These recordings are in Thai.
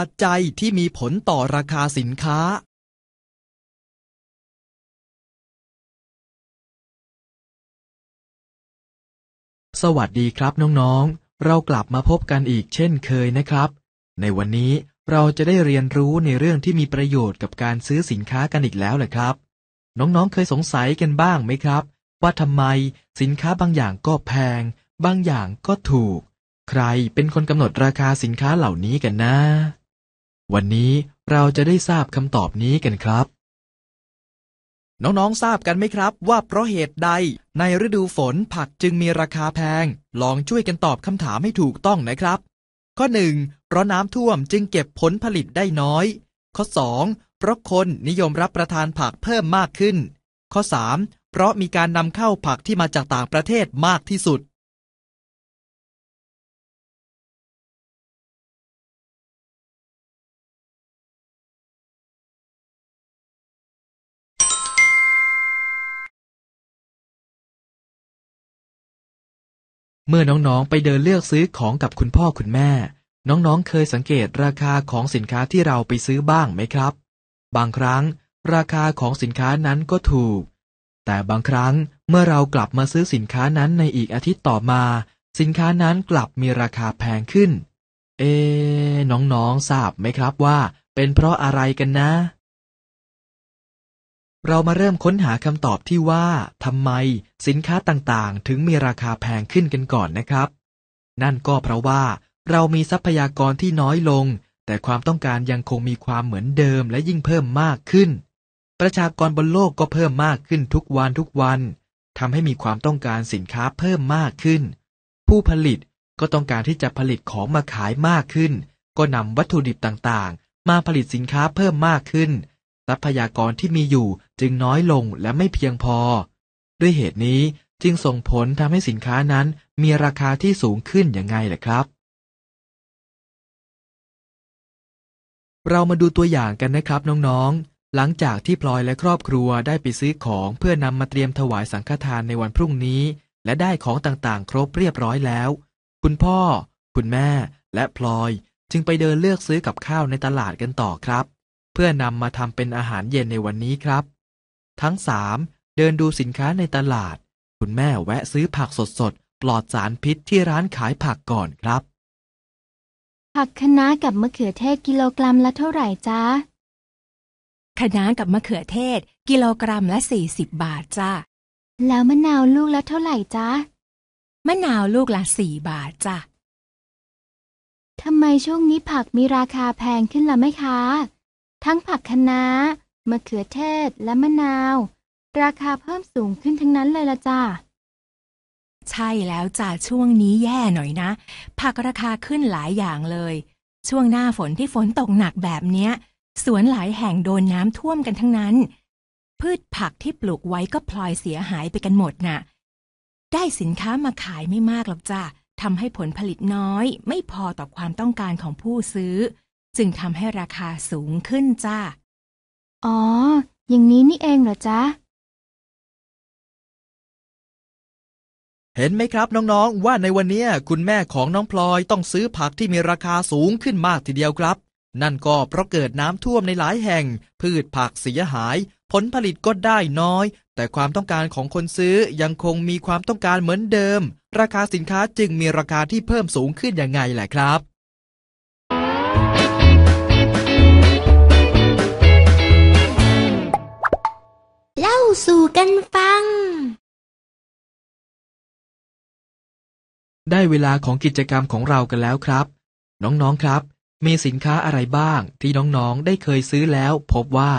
ปัจจัยที่มีผลต่อราคาสินค้า สวัสดีครับ น้องๆ เรากลับมาพบกันอีกเช่นเคยนะครับ ในวันนี้เราจะได้เรียนรู้ในเรื่องที่มีประโยชน์กับการซื้อสินค้ากันอีกแล้วแหละครับ น้องๆ เคยสงสัยกันบ้างไหมครับ ว่าทำไมสินค้าบางอย่างก็แพง บางอย่างก็ถูก ใครเป็นคนกำหนดราคาสินค้าเหล่านี้กันนะวันนี้เราจะได้ทราบคำตอบนี้กันครับ น้องๆทราบกันไหมครับว่าเพราะเหตุใด ในฤดูฝนผักจึงมีราคาแพง ลองช่วยกันตอบคำถามให้ถูกต้องนะครับ ข้อ 1. เพราะน้ำท่วมจึงเก็บผลผลิตได้น้อย ข้อ 2. เพราะคนนิยมรับประทานผักเพิ่มมากขึ้น ข้อ 3. เพราะมีการนำเข้าผักที่มาจากต่างประเทศมากที่สุดเมื่อน้องๆ ไปเดินเลือกซื้อของกับคุณพ่อคุณแม่ น้องๆ เคยสังเกตราคาของสินค้าที่เราไปซื้อบ้างไหมครับ บางครั้งราคาของสินค้านั้นก็ถูก แต่บางครั้งเมื่อเรากลับมาซื้อสินค้านั้นในอีกอาทิตย์ต่อมา สินค้านั้นกลับมีราคาแพงขึ้น เอ๊น้องๆ ทราบไหมครับว่าเป็นเพราะอะไรกันนะเรามาเริ่มค้นหาคำตอบที่ว่าทำไมสินค้าต่างๆ ถึงมีราคาแพงขึ้นกันก่อนนะครับ นั่นก็เพราะว่า เรามีทรัพยากรที่น้อยลง แต่ความต้องการยังคงมีความเหมือนเดิมและยิ่งเพิ่มมากขึ้น ประชากรบนโลกก็เพิ่มมากขึ้นทุกวันทุกวันทำให้มีความต้องการสินค้าเพิ่มมากขึ้น ผู้ผลิตก็ต้องการที่จะผลิตของมาขายมากขึ้น ก็นำวัตถุดิบต่างๆ มาผลิตสินค้าเพิ่มมากขึ้นทรัพยากรที่มีอยู่จึงน้อยลงและไม่เพียงพอ ด้วยเหตุนี้จึงส่งผลทำให้สินค้านั้นมีราคาที่สูงขึ้นอย่างไรล่ะครับ เรามาดูตัวอย่างกันนะครับน้องๆ หลังจากที่พลอยและครอบครัวได้ไปซื้อของเพื่อนำมาเตรียมถวายสังฆทานในวันพรุ่งนี้ และได้ของต่างๆครบเรียบร้อยแล้ว คุณพ่อ คุณแม่ และพลอยจึงไปเดินเลือกซื้อกับข้าวในตลาดกันต่อครับเพื่อนำมาทำเป็นอาหารเย็นในวันนี้ครับ ทั้งสามเดินดูสินค้าในตลาด คุณแม่แวะซื้อผักสดๆปลอดสารพิษที่ร้านขายผักก่อนครับ ผักคะน้ากับมะเขือเทศกิโลกรัมละเท่าไหร่จ้าคะน้ากับมะเขือเทศ กิโลกรัมละสี่สิบบาทจ้าแล้วมะนาวลูกละเท่าไหร่จ้ามะนาวลูกละสี่บาทจ้ะทำไมช่วงนี้ผักมีราคาแพงขึ้นล่ะไหมคะทั้งผักคะน้ามะเขือเทศและมะนาว ราคาเพิ่มสูงขึ้นทั้งนั้นเลยละจ้าใช่แล้วจ้าช่วงนี้แย่หน่อยนะ ผักราคาขึ้นหลายอย่างเลย ช่วงหน้าฝนที่ฝนตกหนักแบบเนี้ยสวนหลายแห่งโดนน้ำท่วมกันทั้งนั้น พืชผักที่ปลูกไว้ก็พลอยเสียหายไปกันหมดนะ่ะได้สินค้ามาขายไม่มากหรอกจ้าทำให้ผลผลิตน้อย ไม่พอต่อความต้องการของผู้ซื้อจึงทำให้ราคาสูงขึ้นจ้า อ๋อ อย่างนี้นี่เองเหรอจ๊ะ เห็นไหมครับ น้องๆ ว่าในวันนี้คุณแม่ของน้องพลอยต้องซื้อผักที่มีราคาสูงขึ้นมากทีเดียวครับ นั่นก็เพราะเกิดน้ำท่วมในหลายแห่ง พืชผักเสียหาย ผลผลิตก็ได้น้อย แต่ความต้องการของคนซื้อยังคงมีความต้องการเหมือนเดิม ราคาสินค้าจึงมีราคาที่เพิ่มสูงขึ้นยังไงแหละครับสู่กันฟัง ได้เวลาของกิจกรรมของเรากันแล้วครับ น้องๆครับ มีสินค้าอะไรบ้าง ที่น้องๆ ได้เคยซื้อแล้ว พบว่า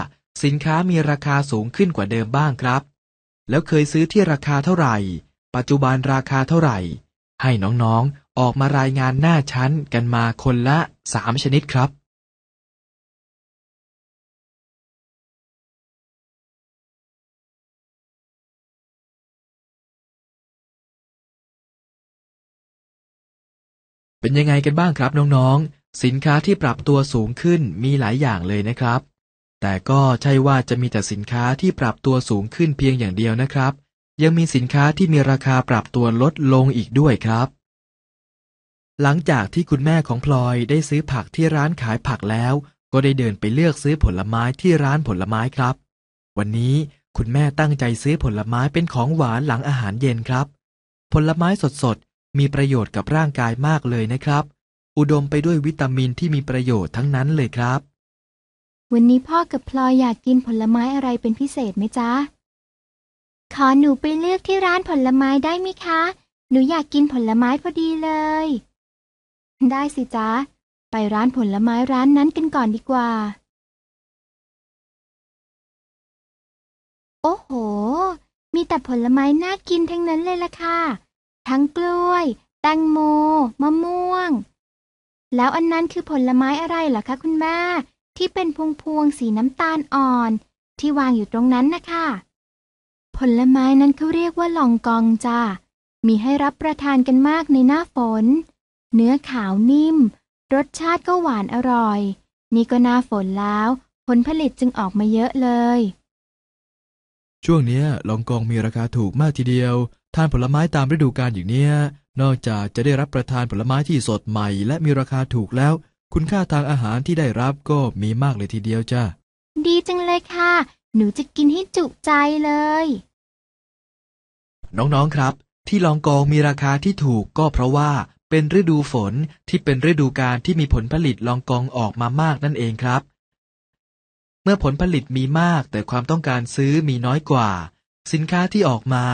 สินค้ามีราคาสูงขึ้นกว่าเดิมบ้างครับ แล้วเคยซื้อที่ราคาเท่าไหร่ ปัจจุบันราคาเท่าไหร่ ให้น้องๆ ออกมารายงานหน้าชั้นกันมาคนละสามชนิดครับเป็นยังไงกันบ้างครับน้องๆ สินค้าที่ปรับตัวสูงขึ้นมีหลายอย่างเลยนะครับ แต่ก็ใช่ว่าจะมีแต่สินค้าที่ปรับตัวสูงขึ้นเพียงอย่างเดียวนะครับ ยังมีสินค้าที่มีราคาปรับตัวลดลงอีกด้วยครับ หลังจากที่คุณแม่ของพลอยได้ซื้อผักที่ร้านขายผักแล้ว ก็ได้เดินไปเลือกซื้อผลไม้ที่ร้านผลไม้ครับ วันนี้คุณแม่ตั้งใจซื้อผลไม้เป็นของหวานหลังอาหารเย็นครับ ผลไม้สดมีประโยชน์กับร่างกายมากเลยนะครับ อุดมไปด้วยวิตามินที่มีประโยชน์ทั้งนั้นเลยครับ วันนี้พ่อกับพลอยอยากกินผลไม้อะไรเป็นพิเศษไหมจ๊ะ ขอหนูไปเลือกที่ร้านผลไม้ได้ไหมคะ หนูอยากกินผลไม้พอดีเลย ได้สิจ๊ะ ไปร้านผลไม้ร้านนั้นกันก่อนดีกว่า โอ้โห มีแต่ผลไม้น่ากินทั้งนั้นเลยล่ะค่ะทั้งกล้วยแตงโม มะม่วง แล้วอันนั้นคือผลไม้อะไรเหรอคะ คุณแม่ ที่เป็นพวงพวงสีน้ำตาลอ่อน ที่วางอยู่ตรงนั้นนะคะ ผลไม้นั้นเขาเรียกว่าลองกองจ้ามีให้รับประทานกันมากในหน้าฝน เนื้อขาวนิ่ม รสชาติก็หวานอร่อย นี่ก็หน้าฝนแล้ว ผลผลิตจึงออกมาเยอะเลย ช่วงนี้ลองกองมีราคาถูกมากทีเดียวทานผลไม้ตามฤดูกาลอย่างเนี้ย นอกจากจะได้รับประทานผลไม้ที่สดใหม่และมีราคาถูกแล้ว คุณค่าทางอาหารที่ได้รับก็มีมากเลยทีเดียวจ้า ดีจังเลยค่ะ หนูจะกินให้จุใจเลย น้องๆครับ ที่ลองกองมีราคาที่ถูกก็เพราะว่า เป็นฤดูฝนที่เป็นฤดูการที่มีผลผลิตลองกองออกมามากนั่นเองครับ เมื่อผลผลิตมีมากแต่ความต้องการซื้อมีน้อยกว่า สินค้าที่ออกมา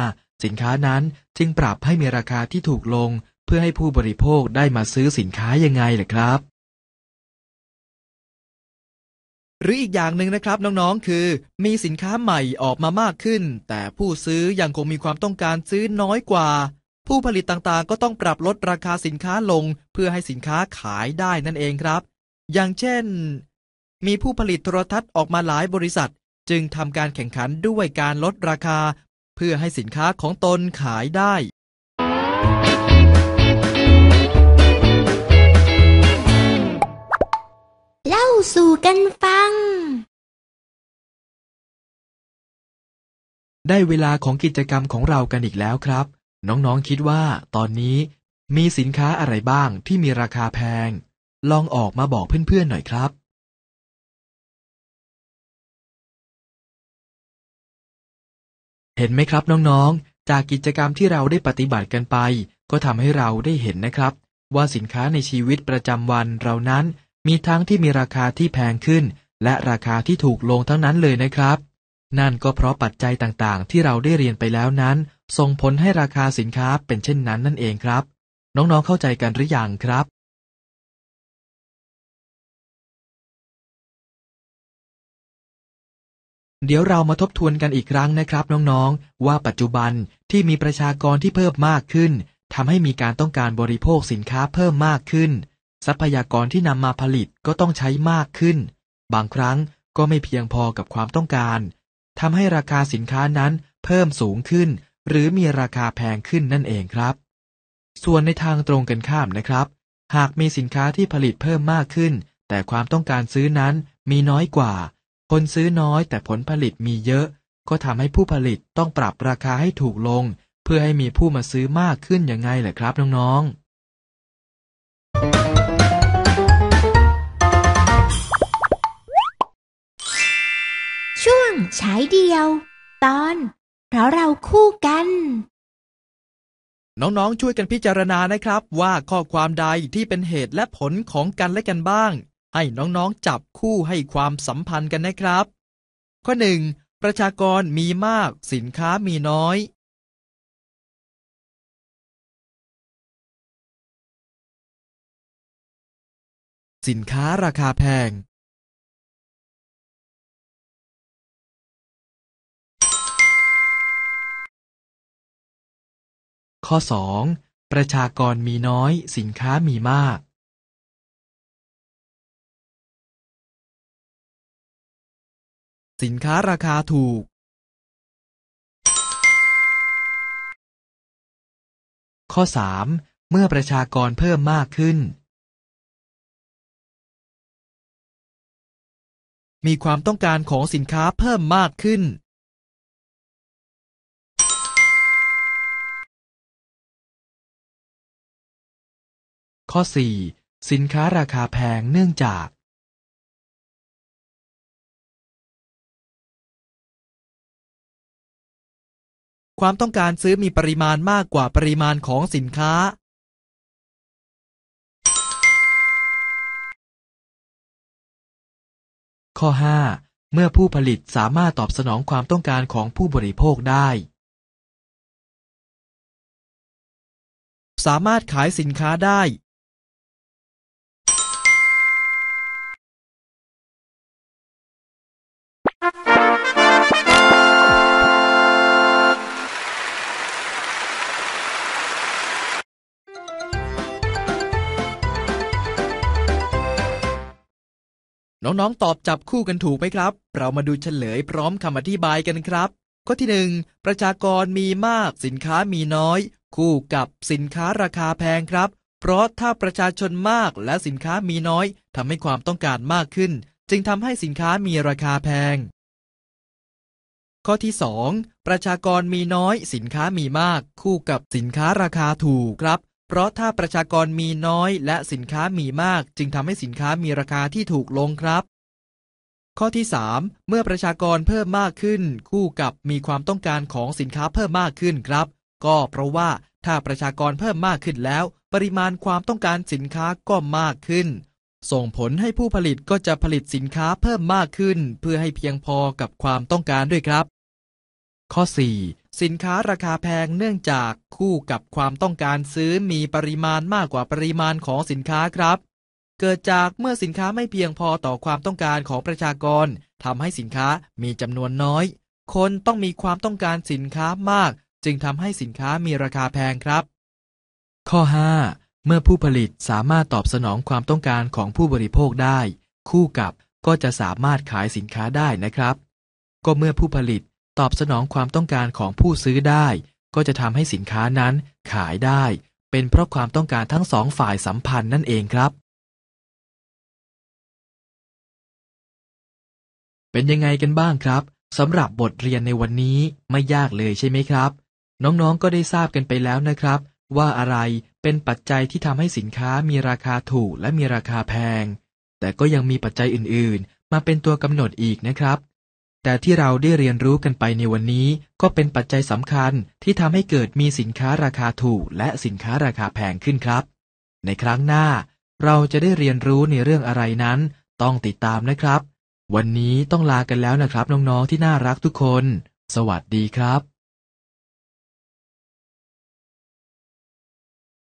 สินค้านั้นจึงปรับให้มีราคาที่ถูกลง เพื่อให้ผู้บริโภคได้มาซื้อสินค้ายังไงล่ะครับ หรืออีกอย่างหนึ่งนะครับน้องๆคือมีสินค้าใหม่ออกมามากขึ้น แต่ผู้ซื้อยังคงมีความต้องการซื้อน้อยกว่า ผู้ผลิตต่างๆก็ต้องปรับลดราคาสินค้าลงเพื่อให้สินค้าขายได้นั่นเองครับ อย่างเช่น มีผู้ผลิตโทรทัศน์ออกมาหลายบริษัท จึงทำการแข่งขันด้วยการลดราคาเพื่อให้สินค้าของตนขายได้ เล่าสู่กันฟัง ได้เวลาของกิจกรรมของเรากันอีกแล้วครับ น้องๆ คิดว่าตอนนี้มีสินค้าอะไรบ้างที่มีราคาแพง ลองออกมาบอกเพื่อนๆ หน่อยครับเห็นไหมครับน้องๆ จากกิจกรรมที่เราได้ปฏิบัติกันไป ก็ทำให้เราได้เห็นนะครับ ว่าสินค้าในชีวิตประจำวันเรานั้น มีทั้งที่มีราคาที่แพงขึ้น และราคาที่ถูกลงทั้งนั้นเลยนะครับ นั่นก็เพราะปัจจัยต่างๆ ที่เราได้เรียนไปแล้วนั้นส่งผลให้ราคาสินค้าเป็นเช่นนั้นนั่นเองครับ น้องๆเข้าใจกันหรืออยังครับเดี๋ยวเรามาทบทวนกันอีกครั้งนะครับน้องๆ ว่าปัจจุบันที่มีประชากรที่เพิ่มมากขึ้นทำให้มีการต้องการบริโภคสินค้าเพิ่มมากขึ้น ทรัพยากรที่นำมาผลิตก็ต้องใช้มากขึ้น บางครั้งก็ไม่เพียงพอกับความต้องการทำให้ราคาสินค้านั้นเพิ่มสูงขึ้น หรือมีราคาแพงขึ้นนั่นเองครับ ส่วนในทางตรงกันข้ามนะครับ หากมีสินค้าที่ผลิตเพิ่มมากขึ้น แต่ความต้องการซื้อนั้นมีน้อยกว่าคนซื้อน้อยแต่ผลผลิตมีเยอะ ก็ทำให้ผู้ผลิตต้องปรับราคาให้ถูกลง เพื่อให้มีผู้มาซื้อมากขึ้นยังไงเหลอครับน้องๆ ช่วงฉายเดียว ตอน เพราะเราคู่กัน น้องๆ ช่วยกันพิจารณานะครับว่าข้อความใดที่เป็นเหตุและผลของกันและกันบ้างให้น้องๆ จับคู่ให้ความสัมพันธ์กันนะครับ ข้อ 1. ประชากรมีมาก สินค้ามีน้อย สินค้าราคาแพงข้อ 2. ประชากรมีน้อย สินค้ามีมากสินค้าราคาถูก ข้อ 3. เมื่อประชากรเพิ่มมากขึ้น มีความต้องการของสินค้าเพิ่มมากขึ้น ข้อ 4. สินค้าราคาแพงเนื่องจากความต้องการซื้อมีปริมาณมากกว่าปริมาณของสินค้า ข้อ 5 เมื่อผู้ผลิตสามารถตอบสนองความต้องการของผู้บริโภคได้ สามารถขายสินค้าได้น้องๆตอบจับคู่กันถูกไหมครับ เรามาดูเฉลยพร้อมคำอธิบายกันครับ ข้อที่ 1 ประชากรมีมากสินค้ามีน้อย คู่กับสินค้าราคาแพงครับ เพราะถ้าประชาชนมากและสินค้ามีน้อยทำให้ความต้องการมากขึ้น จึงทำให้สินค้ามีราคาแพง ข้อที่ 2 ประชากรมีน้อยสินค้ามีมากคู่กับสินค้าราคาถูกครับเพราะถ้าประชากรมีน้อยและสินค้ามีมาก จึงทำให้สินค้ามีราคาที่ถูกลงครับ ข้อที่3เมื่อประชากรเพิ่มมากขึ้น คู่กับมีความต้องการของสินค้าเพิ่มมากขึ้นครับ ก็เพราะว่าถ้าประชากรเพิ่มมากขึ้นแล้ว ปริมาณความต้องการสินค้าก็มากขึ้น ส่งผลให้ผู้ผลิตก็จะผลิตสินค้าเพิ่มมากขึ้น เพื่อให้เพียงพอกับความต้องการด้วยครับ ข้อ4สินค้าราคาแพงเนื่องจากคู่กับความต้องการซื้อมีปริมาณมากกว่าปริมาณของสินค้าครับ เกิดจากเมื่อสินค้าไม่เพียงพอต่อความต้องการของประชากรทำให้สินค้ามีจำนวนน้อย คนต้องมีความต้องการสินค้ามาก จึงทำให้สินค้ามีราคาแพงครับ ข้อ 5 เมื่อผู้ผลิตสามารถตอบสนองความต้องการของผู้บริโภคได้ คู่กับก็จะสามารถขายสินค้าได้นะครับ ก็เมื่อผู้ผลิตตอบสนองความต้องการของผู้ซื้อได้ ก็จะทำให้สินค้านั้นขายได้ เป็นเพราะความต้องการทั้งสองฝ่ายสัมพันธ์นั่นเองครับ เป็นยังไงกันบ้างครับสำหรับบทเรียนในวันนี้ไม่ยากเลยใช่ไหมครับ น้องๆก็ได้ทราบกันไปแล้วนะครับ ว่าอะไรเป็นปัจจัยที่ทำให้สินค้ามีราคาถูกและมีราคาแพง แต่ก็ยังมีปัจจัยอื่น ๆ มาเป็นตัวกำหนดอีกนะครับแต่ที่เราได้เรียนรู้กันไปในวันนี้ ก็เป็นปัจจัยสำคัญที่ทำให้เกิดมีสินค้าราคาถูกและสินค้าราคาแพงขึ้นครับ ในครั้งหน้า เราจะได้เรียนรู้ในเรื่องอะไรนั้น ต้องติดตามนะครับ วันนี้ต้องลากันแล้วนะครับ น้องๆที่น่ารักทุกคน สวัสดีครับ